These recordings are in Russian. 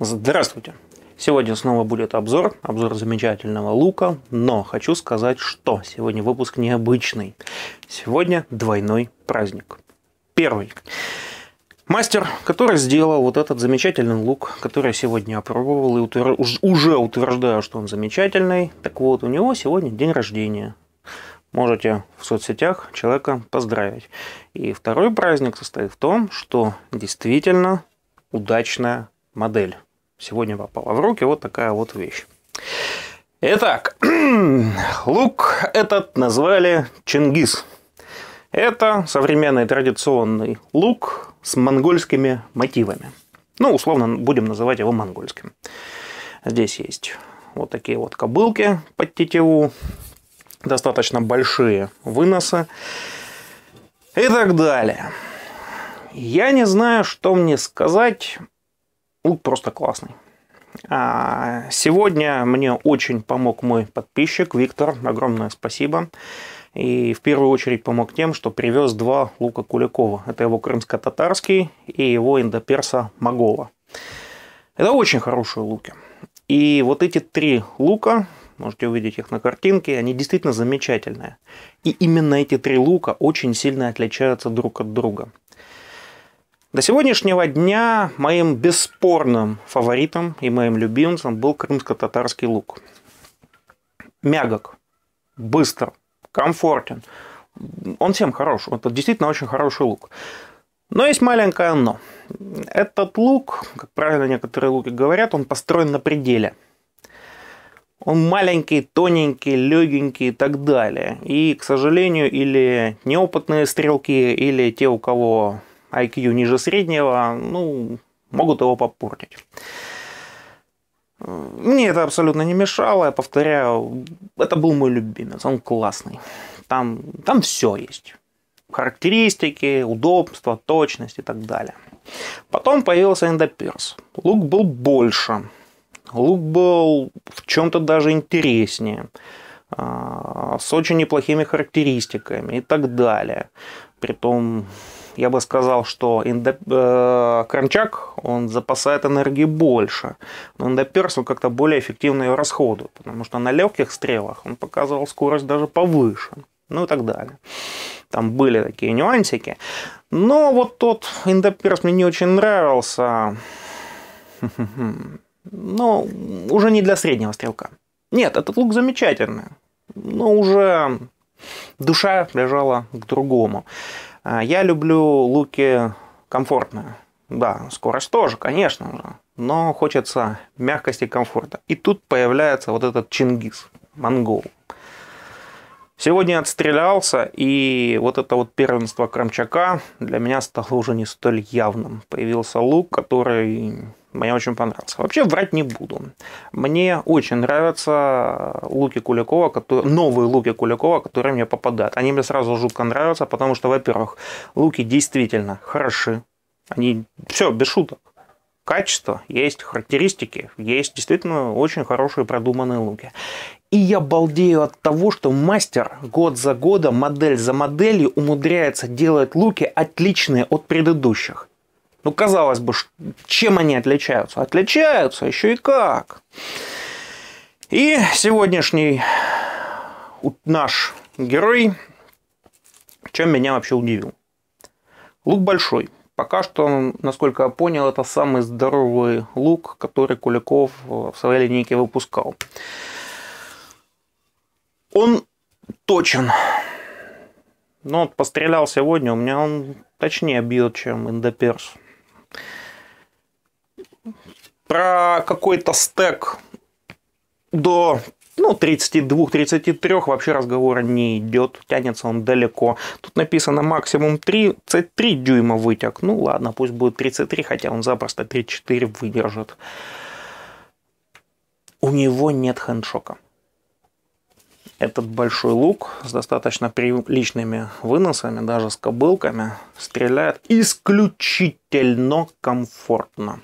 Здравствуйте! Сегодня снова будет обзор, обзор замечательного лука, но хочу сказать, что сегодня выпуск необычный. Сегодня двойной праздник. Первый. Мастер, который сделал вот этот замечательный лук, который я сегодня опробовал и утвер... уже утверждаю, что он замечательный, так вот, у него сегодня день рождения можете в соцсетях человека поздравить. И второй праздник состоит в том, что действительно удачная модель сегодня попала в руки вот такая вот вещь. Итак, лук этот назвали Чингис. Это современный традиционный лук с монгольскими мотивами. Ну, условно будем называть его монгольским. Здесь есть вот такие вот кобылки под тетиву, достаточно большие выносы и так далее. Я не знаю, что мне сказать лук ну, просто классный. А, сегодня мне очень помог мой подписчик Виктор. Огромное спасибо. И в первую очередь помог тем, что привез два лука Куликова. Это его крымско-татарский и его индоперса Магова. Это очень хорошие луки. И вот эти три лука, можете увидеть их на картинке, они действительно замечательные. И именно эти три лука очень сильно отличаются друг от друга. До сегодняшнего дня моим бесспорным фаворитом и моим любимцем был крымско-татарский лук. Мягок, быстро, комфортен. Он всем хорош. Это действительно очень хороший лук. Но есть маленькое но. Этот лук, как правильно некоторые луки говорят, он построен на пределе. Он маленький, тоненький, легенький и так далее. И, к сожалению, или неопытные стрелки, или те, у кого IQ ниже среднего, ну, могут его попортить. Мне это абсолютно не мешало, я повторяю, это был мой любимец, он классный. Там, там все есть. Характеристики, удобства, точность и так далее. Потом появился эндоперс. Лук был больше. Лук был в чем-то даже интереснее. А, с очень неплохими характеристиками и так далее. Притом я бы сказал, что индо... э, он запасает энергии больше, но Индоперс, он как-то более эффективно ее расходует, потому что на легких стрелах он показывал скорость даже повыше, ну и так далее. Там были такие нюансики. Но вот тот Индоперс мне не очень нравился. Но уже не для среднего стрелка. Нет, этот лук замечательный. Но уже душа лежала к другому. А, я люблю луки комфортные. Да, скорость тоже, конечно же, но хочется мягкости и комфорта. И тут появляется вот этот чингис, монгол. Сегодня отстрелялся, и вот это вот первенство Крамчака для меня стало уже не столь явным. Появился лук, который мне очень понравился. Вообще врать не буду. Мне очень нравятся луки Куликова, которые, новые луки Куликова, которые мне попадают. Они мне сразу жутко нравятся, потому что, во-первых, луки действительно хороши. Они все без шуток качество, есть характеристики, есть действительно очень хорошие продуманные луки. И я балдею от того, что мастер год за годом, модель за моделью умудряется делать луки отличные от предыдущих. Ну, казалось бы, чем они отличаются? Отличаются еще и как. И сегодняшний наш герой, чем меня вообще удивил. Лук большой, Пока что, насколько я понял, это самый здоровый лук, который Куликов э, в своей линейке выпускал. Он точен. Но ну, вот пострелял сегодня, у меня он точнее бьет, чем Индоперс. Про какой-то стек до ну, 32-33 вообще разговора не идет, тянется он далеко. Тут написано максимум 33 дюйма вытяг. Ну ладно, пусть будет 33, хотя он запросто 34 выдержит. У него нет хендшока. Этот большой лук с достаточно приличными выносами, даже с кобылками, стреляет исключительно комфортно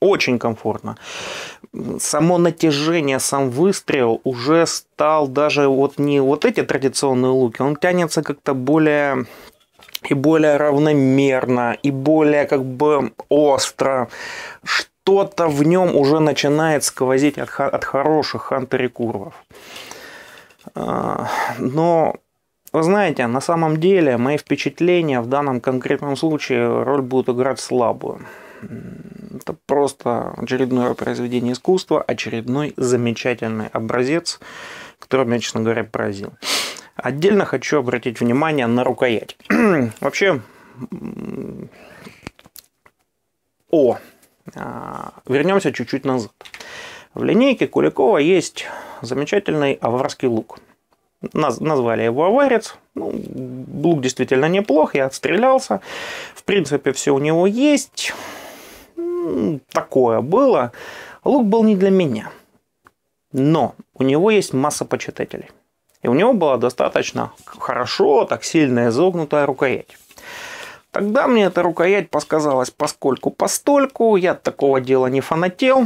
очень комфортно. Само натяжение, сам выстрел уже стал даже вот не вот эти традиционные луки, он тянется как-то более и более равномерно, и более как бы остро. Что-то в нем уже начинает сквозить от, от хороших хантерикурвов. А, но вы знаете, на самом деле мои впечатления в данном конкретном случае роль будут играть слабую. Это просто очередное произведение искусства, очередной замечательный образец, который меня, честно говоря, поразил. Отдельно хочу обратить внимание на рукоять. Вообще, о, а, вернемся чуть-чуть назад. В линейке Куликова есть замечательный аварский лук. Наз, назвали его аварец. Ну, лук действительно неплох, я отстрелялся. В принципе, все у него есть такое было. Лук был не для меня. Но у него есть масса почитателей. И у него была достаточно хорошо, так сильно изогнутая рукоять. Тогда мне эта рукоять подсказалась поскольку постольку, я такого дела не фанател,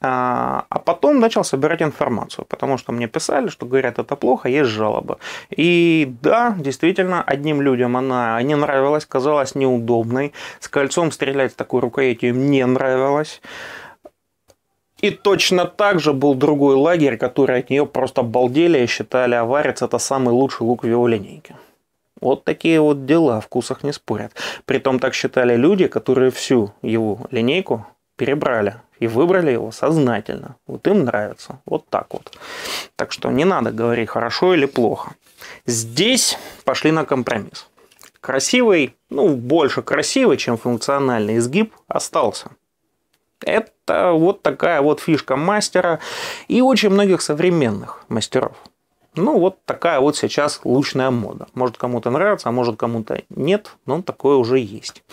а, а потом начал собирать информацию, потому что мне писали, что говорят это плохо, есть жалобы. И да, действительно, одним людям она не нравилась, казалась неудобной, с кольцом стрелять с такой рукоятью им не нравилось. И точно так же был другой лагерь, который от нее просто балдели и считали аварец это самый лучший лук в его линейке. Вот такие вот дела, о вкусах не спорят. Притом так считали люди, которые всю его линейку перебрали и выбрали его сознательно. Вот им нравится. Вот так вот. Так что не надо говорить хорошо или плохо. Здесь пошли на компромисс. Красивый, ну больше красивый, чем функциональный изгиб остался. Это вот такая вот фишка мастера и очень многих современных мастеров – ну, вот такая вот сейчас лучная мода. Может, кому-то нравится, а может, кому-то нет, но такое уже есть.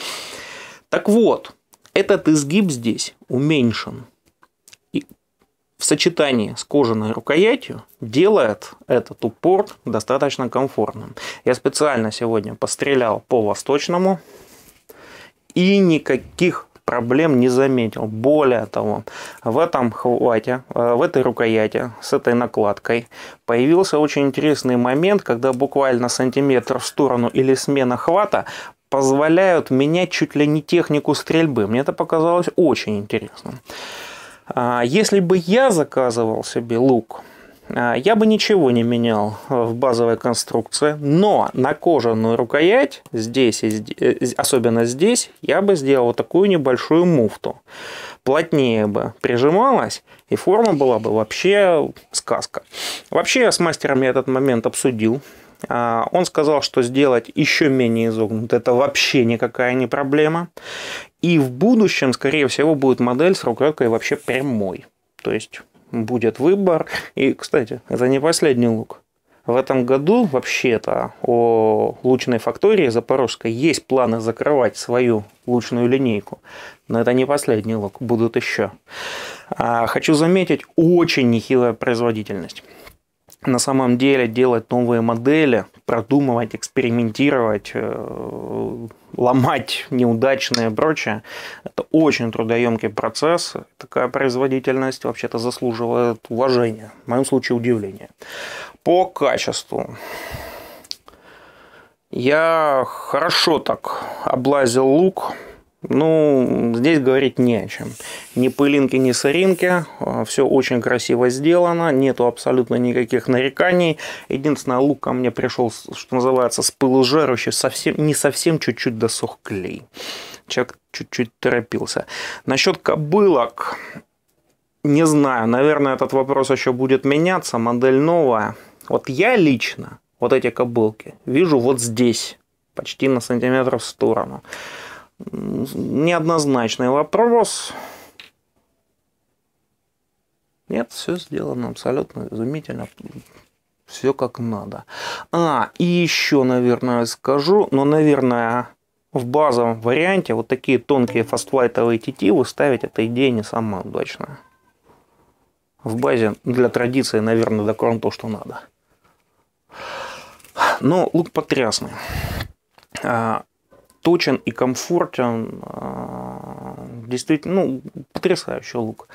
Так вот, этот изгиб здесь уменьшен. И в сочетании с кожаной рукоятью делает этот упор достаточно комфортным. Я специально сегодня пострелял по восточному. И никаких проблем не заметил. Более того, в этом хвате, э, в этой рукояти с этой накладкой появился очень интересный момент, когда буквально сантиметр в сторону или смена хвата позволяют менять чуть ли не технику стрельбы. Мне это показалось очень интересным. А, если бы я заказывал себе лук, а, я бы ничего не менял э, в базовой конструкции, но на кожаную рукоять, здесь, э, особенно здесь, я бы сделал вот такую небольшую муфту. Плотнее бы прижималась, и форма была бы вообще сказка. Вообще я с мастером я этот момент обсудил. А, он сказал, что сделать еще менее изогнут, это вообще никакая не проблема. И в будущем, скорее всего, будет модель с рукояткой вообще прямой. То есть будет выбор. И, кстати, это не последний лук. В этом году вообще-то о лучной фактории Запорожской есть планы закрывать свою лучную линейку. Но это не последний лук, будут еще. А, хочу заметить, очень нехилая производительность на самом деле делать новые модели, продумывать, экспериментировать, э, ломать неудачные и прочее. Это очень трудоемкий процесс. Такая производительность вообще-то заслуживает уважения. В моем случае удивления. По качеству. Я хорошо так облазил лук. Ну, здесь говорить не о чем. Ни пылинки, ни соринки. А, Все очень красиво сделано. Нету абсолютно никаких нареканий. Единственное, лук ко мне пришел, что называется, с пылу жарущий. Совсем, не совсем чуть-чуть досох клей. Человек чуть-чуть торопился. Насчет кобылок. Не знаю, наверное, этот вопрос еще будет меняться. Модель новая. Вот я лично вот эти кобылки вижу вот здесь. Почти на сантиметр в сторону неоднозначный вопрос. Нет, все сделано абсолютно изумительно. Все как надо. А, и еще, наверное, скажу, но, наверное, в базовом варианте вот такие тонкие фастфлайтовые TT вы ставить, эта идея не самая удачная. В базе для традиции, наверное, докорм то, что надо. Но ну, лук потрясный. А, точен и комфортен. А, действительно, ну, потрясающий лук.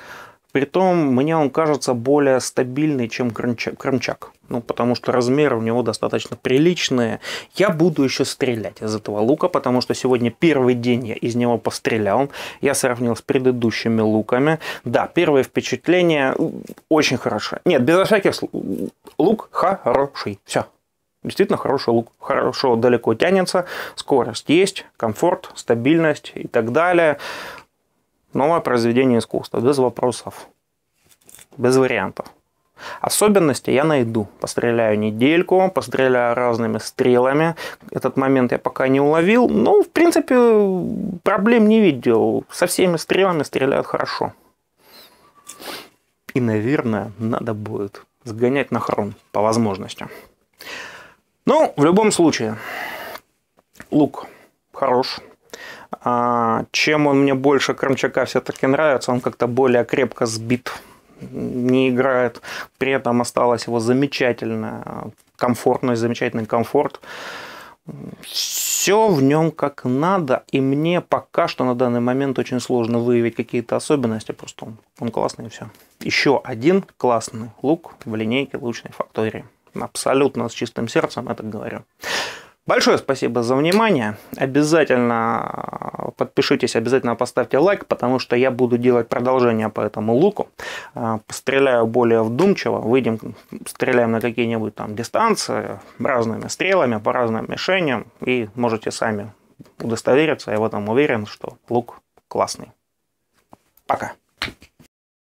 Притом, мне он кажется более стабильный, чем крымчак. Ну, потому что размеры у него достаточно приличные. Я буду еще стрелять из этого лука, потому что сегодня первый день я из него пострелял. Я сравнил с предыдущими луками. Да, первое впечатление очень хорошее. Нет, без всяких слов. Лук хороший. Все, действительно хороший лук, хорошо далеко тянется, скорость есть, комфорт, стабильность и так далее. Новое произведение искусства, без вопросов, без вариантов. Особенности я найду. Постреляю недельку, постреляю разными стрелами. Этот момент я пока не уловил, но, ну, в принципе, проблем не видел. Со всеми стрелами стреляют хорошо. И, наверное, надо будет сгонять на хрон по возможности. Ну, в любом случае, лук хорош. А, чем он мне больше Крамчака все-таки нравится, он как-то более крепко сбит, не играет. При этом осталась его замечательная комфортность, замечательный комфорт. Все в нем как надо, и мне пока что на данный момент очень сложно выявить какие-то особенности, просто он, он классный и все. Еще один классный лук в линейке лучной фактории. Абсолютно с чистым сердцем это говорю. Большое спасибо за внимание. Обязательно а, подпишитесь, обязательно поставьте лайк, потому что я буду делать продолжение по этому луку. А, Стреляю более вдумчиво, выйдем, стреляем на какие-нибудь там дистанции, разными стрелами, по разным мишеням, и можете сами удостовериться, я в этом уверен, что лук классный. Пока.